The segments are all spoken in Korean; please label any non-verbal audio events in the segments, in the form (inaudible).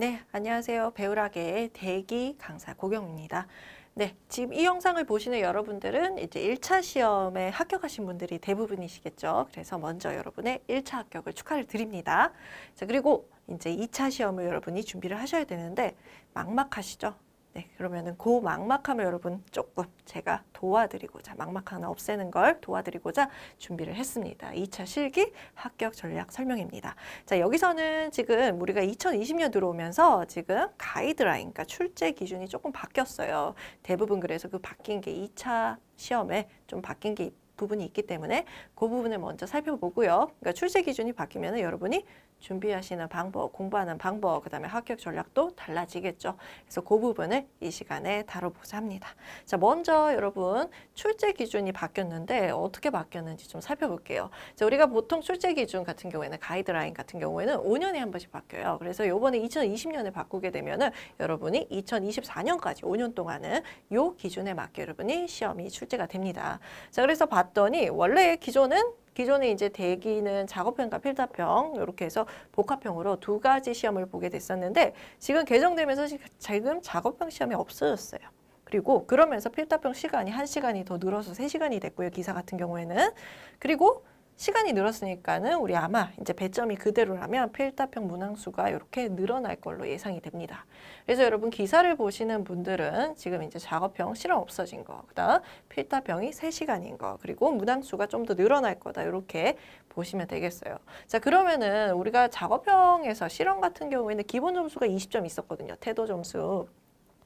네, 안녕하세요. 배우락의 대기 강사 고경입니다. 네, 지금 이 영상을 보시는 여러분들은 이제 1차 시험에 합격하신 분들이 대부분이시겠죠. 그래서 먼저 여러분의 1차 합격을 축하를 드립니다. 자, 그리고 이제 2차 시험을 여러분이 준비를 하셔야 되는데 막막하시죠? 네, 그러면은 그 막막함을 여러분 조금 제가 도와드리고자 막막 함을 없애는 걸 도와드리고자 준비를 했습니다. 2차 실기 합격 전략 설명입니다. 자, 여기서는 지금 우리가 2020년 들어오면서 지금 가이드라인, 그러니까 출제 기준이 조금 바뀌었어요. 대부분 그래서 그 바뀐 게 2차 시험에 좀 바뀐 게 부분이 있기 때문에 그 부분을 먼저 살펴보고요. 그러니까 출제 기준이 바뀌면 여러분이 준비하시는 방법, 공부하는 방법, 그 다음에 합격 전략도 달라지겠죠. 그래서 그 부분을 이 시간에 다뤄보자 합니다. 자, 먼저 여러분 출제 기준이 바뀌었는데 어떻게 바뀌었는지 좀 살펴볼게요. 자, 우리가 보통 출제 기준 같은 경우에는 가이드라인 같은 경우에는 5년에 한 번씩 바뀌어요. 그래서 요번에 2020년에 바꾸게 되면은 여러분이 2024년까지 5년 동안은 요 기준에 맞게 여러분이 시험이 출제가 됩니다. 자, 그래서 봤더니 원래 기존은 기존에 이제 대기는 작업형과필답형 이렇게 해서 복합형으로두 가지 시험을 보게 됐었는데 지금 개정되면서 지금 작업형 시험이 없어졌어요. 그리고 그러면서 필답형 시간이 1시간이더 늘어서 3시간이 됐고요. 기사 같은 경우에는. 그리고 시간이 늘었으니까는 우리 아마 이제 배점이 그대로라면 필답형 문항수가 이렇게 늘어날 걸로 예상이 됩니다. 그래서 여러분 기사를 보시는 분들은 지금 이제 작업형 실험 없어진 거, 그다음 필답형이 3시간인 거, 그리고 문항수가 좀 더 늘어날 거다 이렇게 보시면 되겠어요. 자 그러면은 우리가 작업형에서 실험 같은 경우에는 기본 점수가 20점 있었거든요. 태도 점수.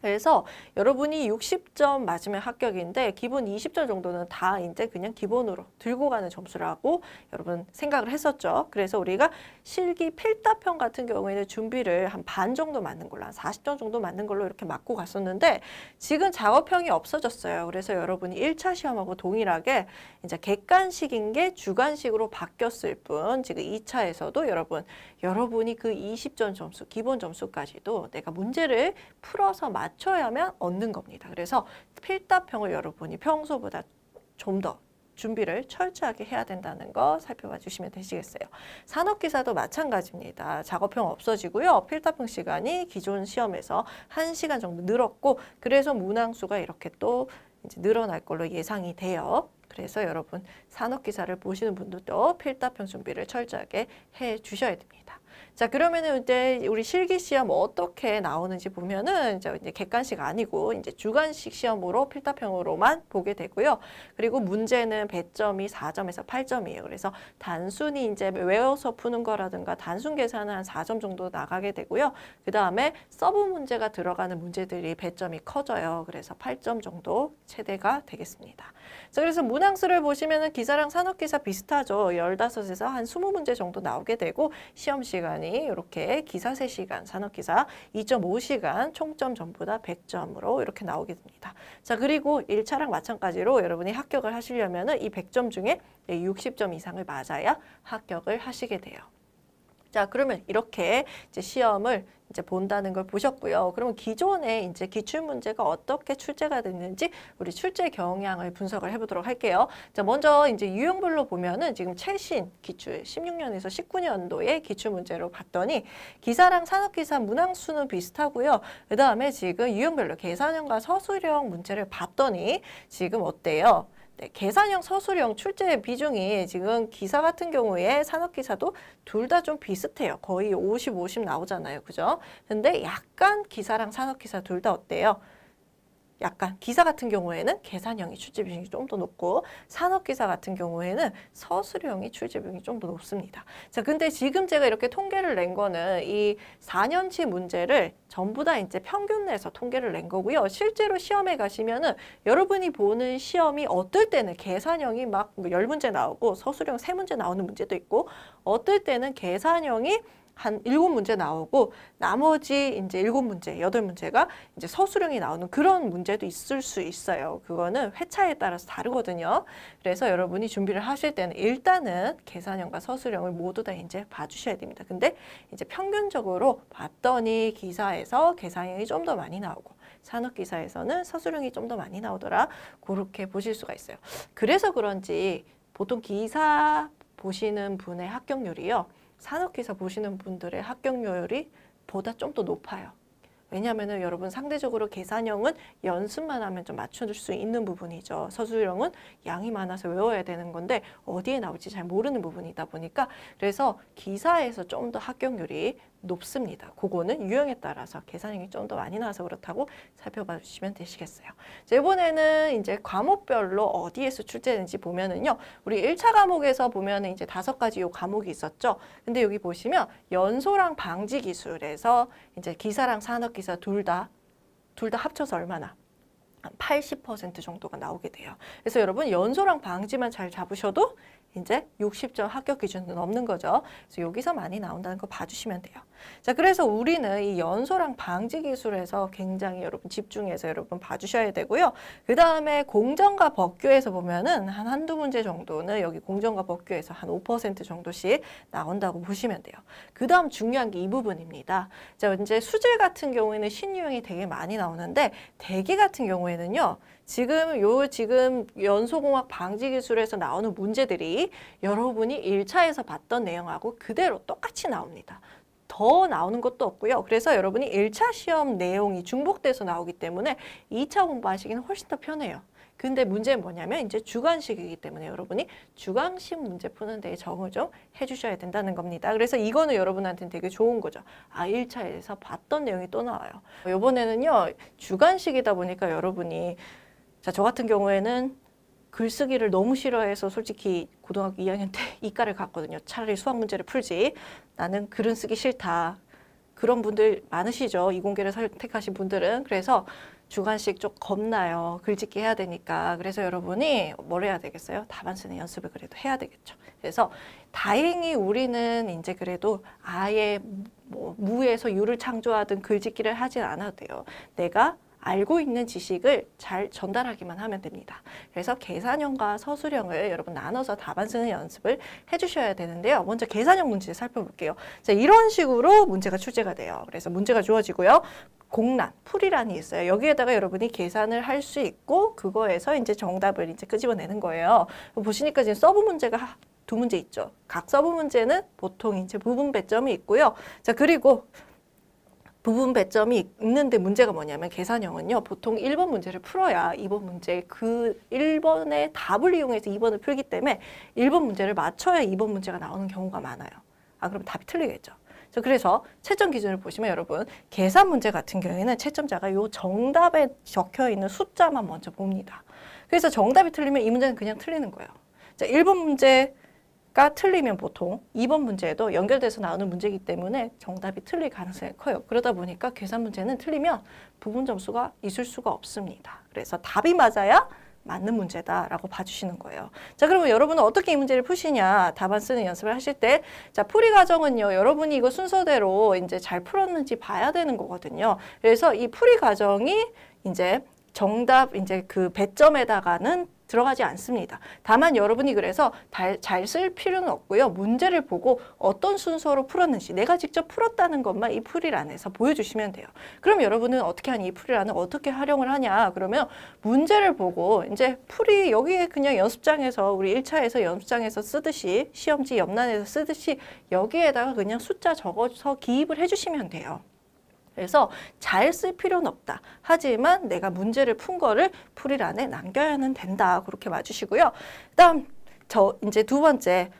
그래서 여러분이 60점 맞으면 합격인데 기본 20점 정도는 다 이제 그냥 기본으로 들고 가는 점수라고 여러분 생각을 했었죠. 그래서 우리가 실기 필답형 같은 경우에는 준비를 한 반 정도 맞는 걸로 한 40점 정도 맞는 걸로 이렇게 맞고 갔었는데 지금 작업형이 없어졌어요. 그래서 여러분이 1차 시험하고 동일하게 이제 객관식인 게 주관식으로 바뀌었을 뿐 지금 2차에서도 여러분 여러분이 그 20점 점수 기본 점수까지도 내가 문제를 풀어서 맞 맞춰야만 얻는 겁니다. 그래서 필답형을 여러분이 평소보다 좀 더 준비를 철저하게 해야 된다는 거 살펴봐 주시면 되시겠어요. 산업기사도 마찬가지입니다. 작업형 없어지고요. 필답형 시간이 기존 시험에서 한시간 정도 늘었고 그래서 문항수가 이렇게 또 이제 늘어날 걸로 예상이 돼요. 그래서 여러분 산업기사를 보시는 분들도 필답형 준비를 철저하게 해 주셔야 됩니다. 자 그러면은 이제 우리 실기 시험 어떻게 나오는지 보면은 이제 객관식 아니고 이제 주관식 시험으로 필답형으로만 보게 되고요. 그리고 문제는 배점이 4점에서 8점이에요. 그래서 단순히 이제 외워서 푸는 거라든가 단순 계산은 한 4점 정도 나가게 되고요. 그 다음에 서브 문제가 들어가는 문제들이 배점이 커져요. 그래서 8점 정도 최대가 되겠습니다. 자, 그래서 문항수를 보시면은 기사랑 산업기사 비슷하죠. 열다에서한 스무 문제 정도 나오게 되고 시험 시간이 이렇게 기사 세시간 산업기사 이점 시간 총점 전부 다 백점으로 이렇게 나오게 됩니다. 자, 그리고 일차랑 마찬가지로 여러분이 합격을 하시려면은 이백점 중에 예, 육십 점 이상을 맞아야 합격을 하시게 돼요. 자, 그러면 이렇게 이제 시험을 이제 본다는 걸 보셨고요. 그러면 기존에 이제 기출 문제가 어떻게 출제가 됐는지 우리 출제 경향을 분석을 해보도록 할게요. 자, 먼저 이제 유형별로 보면은 지금 최신 기출 16년에서 19년도의 기출 문제로 봤더니 기사랑 산업기사 문항수는 비슷하고요. 그 다음에 지금 유형별로 계산형과 서술형 문제를 봤더니 지금 어때요? 네, 계산형, 서술형 출제 비중이 지금 기사 같은 경우에 산업기사도 둘 다 좀 비슷해요. 거의 오십 오십 나오잖아요. 그죠? 근데 약간 기사랑 산업기사 둘 다 어때요? 약간 기사 같은 경우에는 계산형이 출제비중이 좀 더 높고 산업기사 같은 경우에는 서술형이 출제비중이 좀 더 높습니다. 자, 근데 지금 제가 이렇게 통계를 낸 거는 이 4년치 문제를 전부 다 이제 평균 내서 통계를 낸 거고요. 실제로 시험에 가시면은 여러분이 보는 시험이 어떨 때는 계산형이 막 열문제 나오고 서술형 세문제 나오는 문제도 있고 어떨 때는 계산형이 한 일곱 문제 나오고 나머지 이제 일곱 문제, 여덟 문제가 이제 서술형이 나오는 그런 문제도 있을 수 있어요. 그거는 회차에 따라서 다르거든요. 그래서 여러분이 준비를 하실 때는 일단은 계산형과 서술형을 모두 다 이제 봐주셔야 됩니다. 근데 이제 평균적으로 봤더니 기사에서 계산형이 좀 더 많이 나오고 산업기사에서는 서술형이 좀 더 많이 나오더라. 그렇게 보실 수가 있어요. 그래서 그런지 보통 기사 보시는 분의 합격률이요. 산업기사 보시는 분들의 합격률이 보다 좀 더 높아요. 왜냐하면 여러분 상대적으로 계산형은 연습만 하면 좀 맞춰줄 수 있는 부분이죠. 서술형은 양이 많아서 외워야 되는 건데 어디에 나올지 잘 모르는 부분이다 보니까 그래서 기사에서 좀 더 합격률이 높습니다. 그거는 유형에 따라서 계산형이 좀 더 많이 나와서 그렇다고 살펴봐 주시면 되시겠어요. 자, 이번에는 이제 과목별로 어디에서 출제되는지 보면은요. 우리 1차 과목에서 보면은 이제 다섯 가지 요 과목이 있었죠. 근데 여기 보시면 연소랑 방지 기술에서 이제 기사랑 산업 기사 둘 다 둘 다 합쳐서 얼마나 80% 정도가 나오게 돼요. 그래서 여러분 연소랑 방지만 잘 잡으셔도 이제 60점 합격 기준은 없는 거죠. 그래서 여기서 많이 나온다는 거 봐주시면 돼요. 자, 그래서 우리는 이 연소랑 방지 기술에서 굉장히 여러분 집중해서 여러분 봐주셔야 되고요. 그 다음에 공정과 법규에서 보면은 한 한두 문제 정도는 여기 공정과 법규에서 한 5% 정도씩 나온다고 보시면 돼요. 그 다음 중요한 게 이 부분입니다. 자, 이제 수질 같은 경우에는 신유형이 되게 많이 나오는데 대기 같은 경우에 경우에는요. 지금 요 지금 연소공학 방지 기술에서 나오는 문제들이 여러분이 일차에서 봤던 내용하고 그대로 똑같이 나옵니다. 더 나오는 것도 없고요. 그래서 여러분이 일차 시험 내용이 중복돼서 나오기 때문에 이차 공부하시기는 훨씬 더 편해요. 근데 문제는 뭐냐면 이제 주관식이기 때문에 여러분이 주관식 문제 푸는 데에 적응을 좀 해주셔야 된다는 겁니다. 그래서 이거는 여러분한테는 되게 좋은 거죠. 아, 1차에서 봤던 내용이 또 나와요. 요번에는요, 주관식이다 보니까 여러분이 자, 저 같은 경우에는 글쓰기를 너무 싫어해서 솔직히 고등학교 2학년 때 (laughs) 이과를 갔거든요. 차라리 수학 문제를 풀지. 나는 글은 쓰기 싫다. 그런 분들 많으시죠. 이공계를 선택하신 분들은. 그래서 주관식좀 겁나요. 글짓기 해야 되니까. 그래서 여러분이 뭘 해야 되겠어요? 답안 쓰는 연습을 그래도 해야 되겠죠. 그래서 다행히 우리는 이제 그래도 아예 뭐 무에서 유를 창조하든 글짓기를 하진 않아도 돼요. 내가 알고 있는 지식을 잘 전달하기만 하면 됩니다. 그래서 계산형과 서술형을 여러분 나눠서 답안 쓰는 연습을 해주셔야 되는데요. 먼저 계산형 문제 살펴볼게요. 자, 이런 식으로 문제가 출제가 돼요. 그래서 문제가 주어지고요. 공란, 풀이란이 있어요. 여기에다가 여러분이 계산을 할 수 있고 그거에서 이제 정답을 이제 끄집어내는 거예요. 보시니까 지금 서브 문제가 두 문제 있죠. 각 서브 문제는 보통 이제 부분 배점이 있고요. 자, 그리고 부분 배점이 있는데 문제가 뭐냐면 계산형은요. 보통 1번 문제를 풀어야 2번 문제 그 1번의 답을 이용해서 2번을 풀기 때문에 1번 문제를 맞춰야 2번 문제가 나오는 경우가 많아요. 아 그럼 답이 틀리겠죠. 그래서 채점 기준을 보시면 여러분 계산 문제 같은 경우에는 채점자가 요 정답에 적혀 있는 숫자만 먼저 봅니다. 그래서 정답이 틀리면 이 문제는 그냥 틀리는 거예요. 자, 1번 문제 가 틀리면 보통 2번 문제에도 연결돼서 나오는 문제이기 때문에 정답이 틀릴 가능성이 커요. 그러다 보니까 계산 문제는 틀리면 부분 점수가 있을 수가 없습니다. 그래서 답이 맞아야 맞는 문제다라고 봐주시는 거예요. 자, 그러면 여러분은 어떻게 이 문제를 푸시냐 답안 쓰는 연습을 하실 때, 자, 풀이 과정은요, 여러분이 이거 순서대로 이제 잘 풀었는지 봐야 되는 거거든요. 그래서 이 풀이 과정이 이제 정답 이제 그 배점에다가는 들어가지 않습니다. 다만 여러분이 그래서 잘 쓸 필요는 없고요. 문제를 보고 어떤 순서로 풀었는지 내가 직접 풀었다는 것만 이 풀일 안에서 보여주시면 돼요. 그럼 여러분은 어떻게 하니 이 풀일 안을 어떻게 활용을 하냐 그러면 문제를 보고 이제 풀이 여기에 그냥 연습장에서 우리 1차에서 연습장에서 쓰듯이 시험지 옆란에서 쓰듯이 여기에다가 그냥 숫자 적어서 기입을 해주시면 돼요. 그래서 잘 쓸 필요는 없다. 하지만 내가 문제를 푼 거를 풀이 안에 남겨야는 된다. 그렇게 봐주시고요. 그다음 저 이제 두 번째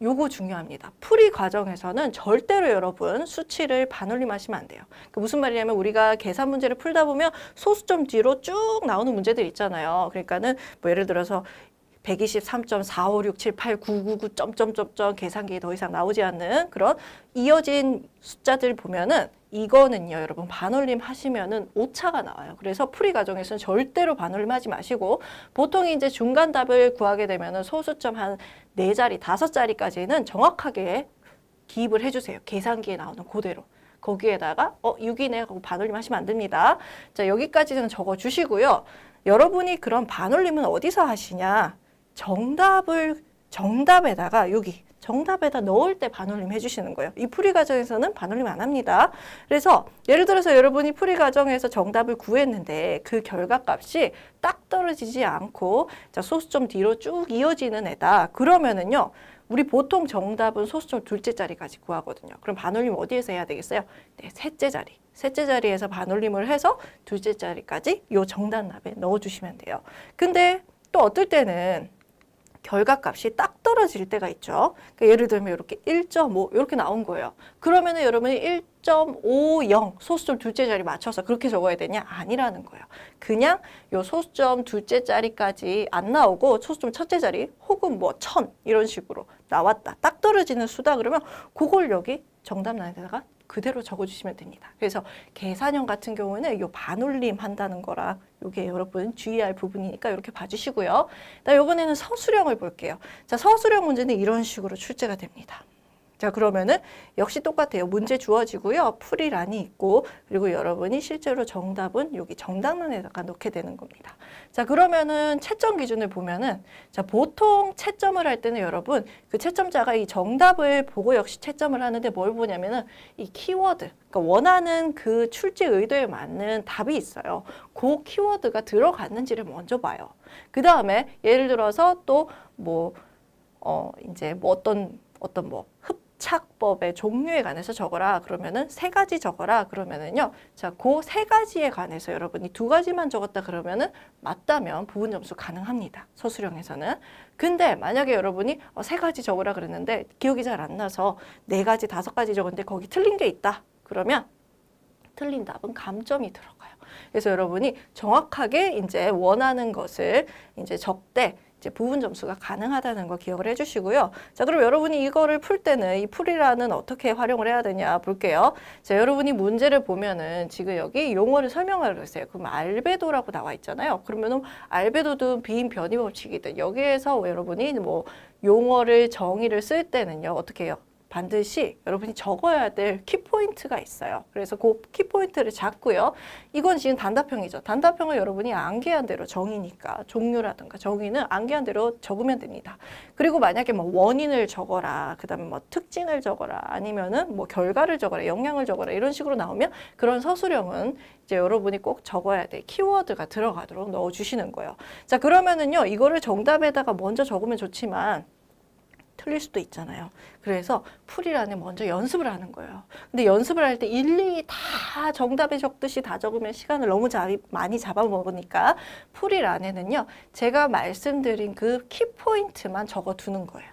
요거 중요합니다. 풀이 과정에서는 절대로 여러분 수치를 반올림하시면 안 돼요. 그 무슨 말이냐면 우리가 계산 문제를 풀다 보면 소수점 뒤로 쭉 나오는 문제들 있잖아요. 그러니까는 뭐 예를 들어서 123.45678999 점점점점 계산기 에더 이상 나오지 않는 그런 이어진 숫자들 보면은 이거는요 여러분 반올림 하시면은 오차가 나와요 그래서 풀이 과정에서는 절대로 반올림 하지 마시고 보통 이제 중간 답을 구하게 되면은 소수점 한 네자리 다섯 자리까지는 정확하게 기입을 해주세요 계산기에 나오는 그대로 거기에다가 어 6이네 하고 반올림 하시면 안 됩니다 자 여기까지는 적어 주시고요 여러분이 그런 반올림은 어디서 하시냐 정답을 정답에다가 여기 정답에다 넣을 때 반올림 해주시는 거예요. 이 풀이 과정에서는 반올림 안 합니다. 그래서 예를 들어서 여러분이 풀이 과정에서 정답을 구했는데 그 결과값이 딱 떨어지지 않고 자 소수점 뒤로 쭉 이어지는 애다. 그러면은요. 우리 보통 정답은 소수점 둘째 자리까지 구하거든요. 그럼 반올림 어디에서 해야 되겠어요? 네, 셋째 자리. 셋째 자리에서 반올림을 해서 둘째 자리까지 요 정답 납에 넣어주시면 돼요. 근데 또 어떨 때는 결과값이 딱 떨어질 때가 있죠. 그러니까 예를 들면 이렇게 1.5 이렇게 나온 거예요. 그러면은 여러분이 1.50 소수점 둘째 자리 맞춰서 그렇게 적어야 되냐? 아니라는 거예요. 그냥 요 소수점 둘째 자리까지 안 나오고 소수점 첫째 자리 혹은 뭐 천 이런 식으로 나왔다. 딱 떨어지는 수다 그러면 그걸 여기 정답란에다가 그대로 적어주시면 됩니다. 그래서 계산형 같은 경우는 에이 반올림 한다는 거라 요게 여러분 주의할 부분이니까 이렇게 봐주시고요. 나 이번에는 서술형을 볼게요. 자, 서술형 문제는 이런 식으로 출제가 됩니다. 자 그러면은 역시 똑같아요. 문제 주어지고요. 풀이란이 있고 그리고 여러분이 실제로 정답은 여기 정답란에다가 놓게 되는 겁니다. 자 그러면은 채점 기준을 보면은 자 보통 채점을 할 때는 여러분 그 채점자가 이 정답을 보고 역시 채점을 하는데 뭘 보냐면은 이 키워드 그러니까 원하는 그 출제 의도에 맞는 답이 있어요. 그 키워드가 들어갔는지를 먼저 봐요. 그 다음에 예를 들어서 또 뭐어 이제 뭐 어떤 어떤 뭐 흡, 착법의 종류에 관해서 적어라 그러면은 세 가지 적어라 그러면은요 자그 세 가지에 관해서 여러분이 두 가지만 적었다 그러면은 맞다면 부분 점수 가능합니다 서술형에서는 근데 만약에 여러분이 어, 세 가지 적으라 그랬는데 기억이 잘 안 나서 네 가지 다섯 가지 적었는데 거기 틀린 게 있다 그러면 틀린 답은 감점이 들어가요 그래서 여러분이 정확하게 이제 원하는 것을 이제 적대 이제 부분 점수가 가능하다는 거 기억을 해주시고요. 자 그럼 여러분이 이거를 풀 때는 이 풀이라는 어떻게 활용을 해야 되냐 볼게요. 자 여러분이 문제를 보면은 지금 여기 용어를 설명하려고 했어요. 그럼 알베도라고 나와 있잖아요. 그러면은 알베도든 비인 변이 법칙이든 여기에서 여러분이 뭐 용어를 정의를 쓸 때는요 어떻게 해요? 반드시 여러분이 적어야 될 키포인트가 있어요. 그래서 그 키포인트를 잡고요. 이건 지금 단답형이죠. 단답형을 여러분이 암기한 대로 정의니까 종류라든가 정의는 암기한 대로 적으면 됩니다. 그리고 만약에 뭐 원인을 적어라, 그 다음에 뭐 특징을 적어라, 아니면은 뭐 결과를 적어라, 영향을 적어라 이런 식으로 나오면 그런 서술형은 이제 여러분이 꼭 적어야 될 키워드가 들어가도록 넣어주시는 거예요. 자 그러면은요 이거를 정답에다가 먼저 적으면 좋지만 틀릴 수도 있잖아요. 그래서 풀이란에 먼저 연습을 하는 거예요. 근데 연습을 할 때 일일이 다 정답에 적듯이 다 적으면 시간을 너무 자, 많이 잡아먹으니까 풀이란에는요. 제가 말씀드린 그 키포인트만 적어두는 거예요.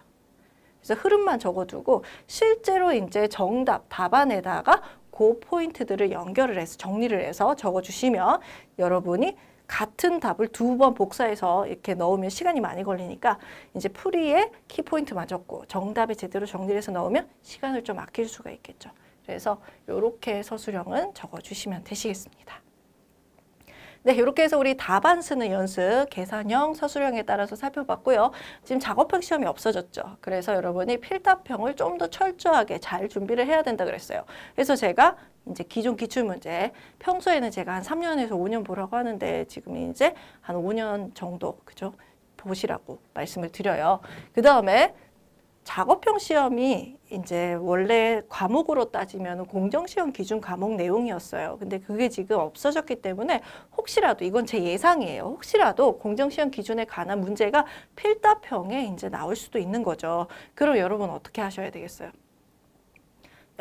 그래서 흐름만 적어두고 실제로 이제 정답, 답안에다가 그 포인트들을 연결을 해서 정리를 해서 적어주시면 여러분이 같은 답을 두 번 복사해서 이렇게 넣으면 시간이 많이 걸리니까 이제 풀이에 키포인트 맞았고 정답에 제대로 정리해서 를 넣으면 시간을 좀 아낄 수가 있겠죠. 그래서 이렇게 서술형은 적어주시면 되시겠습니다. 네, 이렇게 해서 우리 답안 쓰는 연습, 계산형, 서술형에 따라서 살펴봤고요. 지금 작업형 시험이 없어졌죠. 그래서 여러분이 필답형을 좀 더 철저하게 잘 준비를 해야 된다 그랬어요. 그래서 제가 이제 기존 기출문제 평소에는 제가 한 3년에서 5년 보라고 하는데 지금 이제 한 5년 정도 그죠? 보시라고 말씀을 드려요. 그 다음에 작업형 시험이 이제 원래 과목으로 따지면 공정시험 기준 과목 내용이었어요. 근데 그게 지금 없어졌기 때문에 혹시라도 이건 제 예상이에요. 혹시라도 공정시험 기준에 관한 문제가 필답형에 이제 나올 수도 있는 거죠. 그럼 여러분 어떻게 하셔야 되겠어요?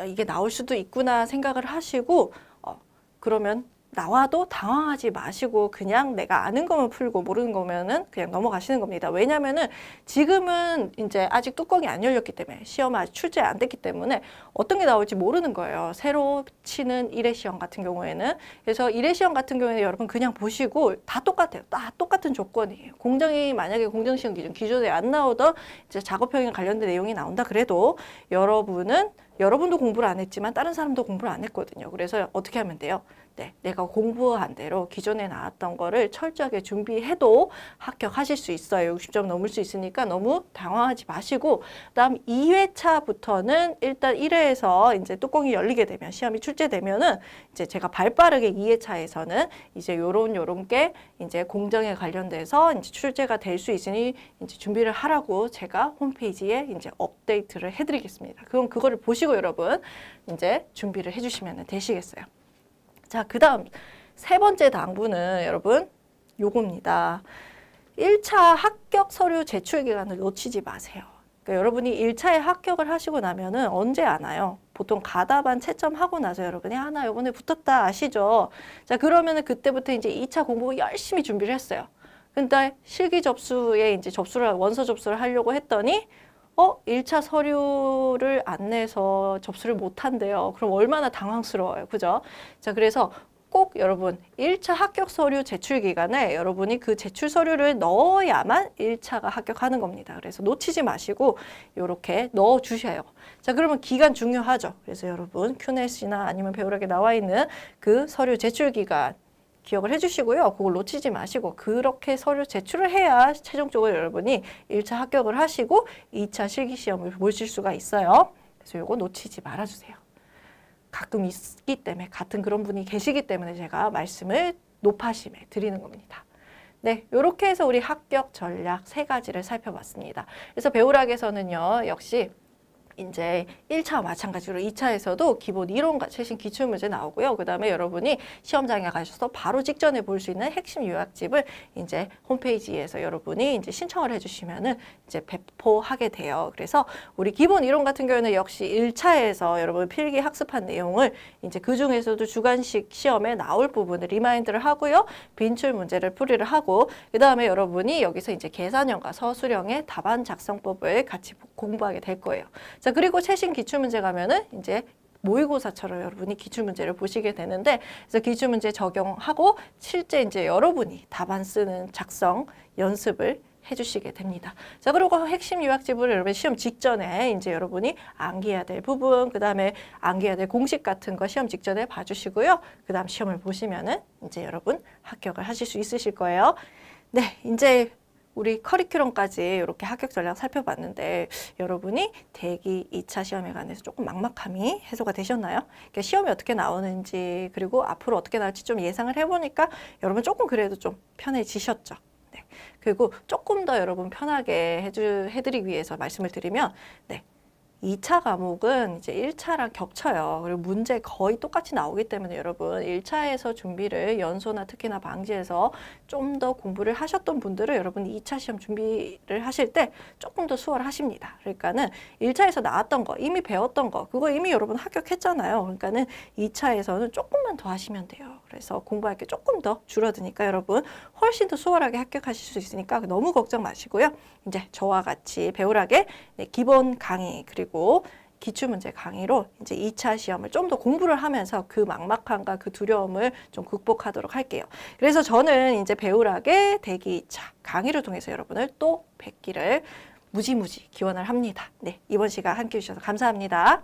이게 나올 수도 있구나 생각을 하시고 어, 그러면 나와도 당황하지 마시고 그냥 내가 아는 거면 풀고 모르는 거면은 그냥 넘어가시는 겁니다. 왜냐면은 지금은 이제 아직 뚜껑이 안 열렸기 때문에 시험 아직 출제 안 됐기 때문에 어떤 게 나올지 모르는 거예요. 새로 치는 일회 시험 같은 경우에는 그래서 일회 시험 같은 경우에는 여러분 그냥 보시고 다 똑같아요. 다 똑같은 조건이에요. 공정이 만약에 공정 시험 기준 기존에 안 나오던 이제 작업형에 관련된 내용이 나온다 그래도 여러분은 여러분도 공부를 안 했지만 다른 사람도 공부를 안 했거든요. 그래서 어떻게 하면 돼요? 때 내가 공부한 대로 기존에 나왔던 거를 철저하게 준비해도 합격하실 수 있어요. 60점 넘을 수 있으니까 너무 당황하지 마시고 그다음 2회차부터는 일단 1회에서 이제 뚜껑이 열리게 되면 시험이 출제되면은 이제 제가 발빠르게 2회차에서는 이제 요런 요런 게 이제 공정에 관련돼서 이제 출제가 될 수 있으니 이제 준비를 하라고 제가 홈페이지에 이제 업데이트를 해드리겠습니다. 그럼 그거를 보시고 여러분 이제 준비를 해주시면 되시겠어요. 자, 그 다음 세 번째 당부는 여러분 요겁니다. 1차 합격 서류 제출 기간을 놓치지 마세요. 그러니까 여러분이 1차에 합격을 하시고 나면 은 언제 아나요? 보통 가다반 채점하고 나서 여러분이 하나 요번에 붙었다 아시죠? 자 그러면 은 그때부터 이제 2차 공부 열심히 준비를 했어요. 근데 실기 접수에 이제 접수를 원서 접수를 하려고 했더니 어? 1차 서류를 안 내서 접수를 못 한대요. 그럼 얼마나 당황스러워요. 그죠? 자, 그래서 꼭 여러분 1차 합격 서류 제출 기간에 여러분이 그 제출 서류를 넣어야만 1차가 합격하는 겁니다. 그래서 놓치지 마시고 이렇게 넣어 주셔요. 자 그러면 기간 중요하죠. 그래서 여러분 큐넷이나 아니면 배우락에 나와 있는 그 서류 제출 기간 기억을 해주시고요. 그걸 놓치지 마시고 그렇게 서류 제출을 해야 최종적으로 여러분이 1차 합격을 하시고 2차 실기시험을 보실 수가 있어요. 그래서 이거 놓치지 말아주세요. 가끔 있기 때문에 같은 그런 분이 계시기 때문에 제가 말씀을 높아심에 드리는 겁니다. 네, 이렇게 해서 우리 합격 전략 세 가지를 살펴봤습니다. 그래서 배우락에서는요, 역시 이제 1차 마찬가지로 2차에서도 기본 이론과 최신 기출문제 나오고요. 그 다음에 여러분이 시험장에 가셔서 바로 직전에 볼 수 있는 핵심 요약집을 이제 홈페이지에서 여러분이 이제 신청을 해주시면은 이제 배포하게 돼요. 그래서 우리 기본 이론 같은 경우에는 역시 1차에서 여러분 필기 학습한 내용을 이제 그 중에서도 주관식 시험에 나올 부분을 리마인드를 하고요. 빈출 문제를 풀이를 하고 그 다음에 여러분이 여기서 이제 계산형과 서술형의 답안 작성법을 같이 공부하게 될 거예요. 자, 자, 그리고 최신 기출문제 가면은 이제 모의고사처럼 여러분이 기출문제를 보시게 되는데 그래서 기출문제 적용하고 실제 이제 여러분이 답안 쓰는 작성 연습을 해주시게 됩니다. 자, 그리고 핵심 유학지부를 여러분 시험 직전에 이제 여러분이 암기해야 될 부분, 그 다음에 암기해야 될 공식 같은 거 시험 직전에 봐주시고요. 그 다음 시험을 보시면은 이제 여러분 합격을 하실 수 있으실 거예요. 네, 이제 우리 커리큘럼까지 이렇게 합격 전략 살펴봤는데 여러분이 대기 2차 시험에 관해서 조금 막막함이 해소가 되셨나요? 그러니까 시험이 어떻게 나오는지 그리고 앞으로 어떻게 나올지 좀 예상을 해보니까 여러분 조금 그래도 좀 편해지셨죠? 네. 그리고 조금 더 여러분 편하게 해주, 해드리기 위해서 말씀을 드리면 네. 2차 과목은 이제 1차랑 겹쳐요. 그리고 문제 거의 똑같이 나오기 때문에 여러분 1차에서 준비를 연소나 특히나 방지해서 좀 더 공부를 하셨던 분들은 여러분 2차 시험 준비를 하실 때 조금 더 수월하십니다. 그러니까는 1차에서 나왔던 거 이미 배웠던 거 그거 이미 여러분 합격했잖아요. 그러니까는 2차에서는 조금만 더 하시면 돼요. 그래서 공부할 게 조금 더 줄어드니까 여러분 훨씬 더 수월하게 합격하실 수 있으니까 너무 걱정 마시고요. 이제 저와 같이 배우라게 네, 기본 강의 그리고 가지고 기출문제 강의로 이제 2차 시험을 좀 더 공부를 하면서 그 막막함과 그 두려움을 좀 극복하도록 할게요. 그래서 저는 이제 배우락의 대기 2차 강의를 통해서 여러분을 또 뵙기를 무지무지 기원을 합니다. 네, 이번 시간 함께 해주셔서 감사합니다.